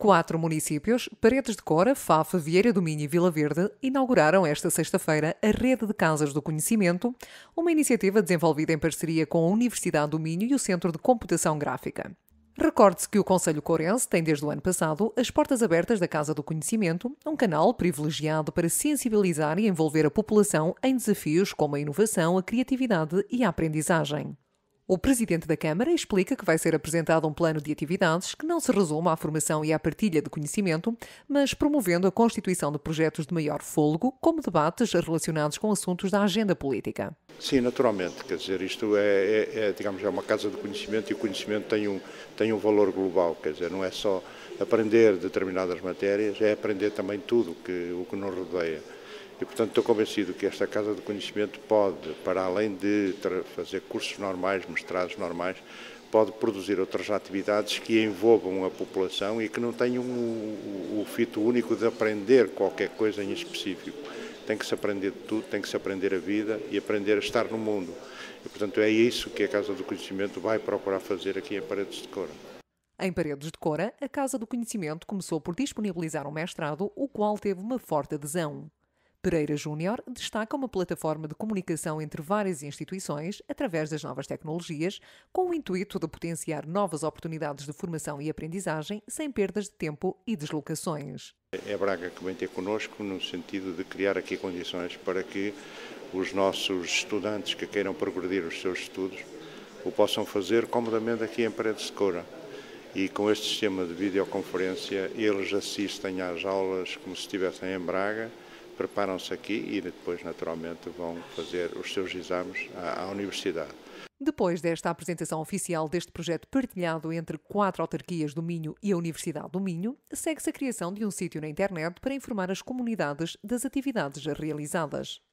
Quatro municípios, Paredes de Cora, Fafa, Vieira do Minho e Vila Verde, inauguraram esta sexta-feira a Rede de Casas do Conhecimento, uma iniciativa desenvolvida em parceria com a Universidade do Minho e o Centro de Computação Gráfica. Recorde-se que o Conselho Corense tem desde o ano passado as portas abertas da Casa do Conhecimento, um canal privilegiado para sensibilizar e envolver a população em desafios como a inovação, a criatividade e a aprendizagem. O presidente da Câmara explica que vai ser apresentado um plano de atividades que não se resume à formação e à partilha de conhecimento, mas promovendo a constituição de projetos de maior fôlego, como debates relacionados com assuntos da agenda política. Sim, naturalmente. Quer dizer, isto é, é, é digamos, é uma casa de conhecimento e o conhecimento tem um, tem um valor global. Quer dizer, não é só aprender determinadas matérias, é aprender também tudo que, o que nos rodeia. E, portanto, estou convencido que esta Casa do Conhecimento pode, para além de fazer cursos normais, mestrados normais, pode produzir outras atividades que envolvam a população e que não tenham o, o fito único de aprender qualquer coisa em específico. Tem que se aprender de tudo, tem que se aprender a vida e aprender a estar no mundo. E, portanto, é isso que a Casa do Conhecimento vai procurar fazer aqui em Paredes de Cora. Em Paredes de Cora, a Casa do Conhecimento começou por disponibilizar um mestrado, o qual teve uma forte adesão. Pereira Júnior destaca uma plataforma de comunicação entre várias instituições através das novas tecnologias, com o intuito de potenciar novas oportunidades de formação e aprendizagem sem perdas de tempo e deslocações. É Braga que vem ter connosco no sentido de criar aqui condições para que os nossos estudantes que queiram progredir os seus estudos o possam fazer comodamente aqui em Paredes de Coura. E com este sistema de videoconferência eles assistem às aulas como se estivessem em Braga preparam-se aqui e depois, naturalmente, vão fazer os seus exames à, à universidade. Depois desta apresentação oficial deste projeto partilhado entre quatro autarquias do Minho e a Universidade do Minho, segue-se a criação de um sítio na internet para informar as comunidades das atividades realizadas.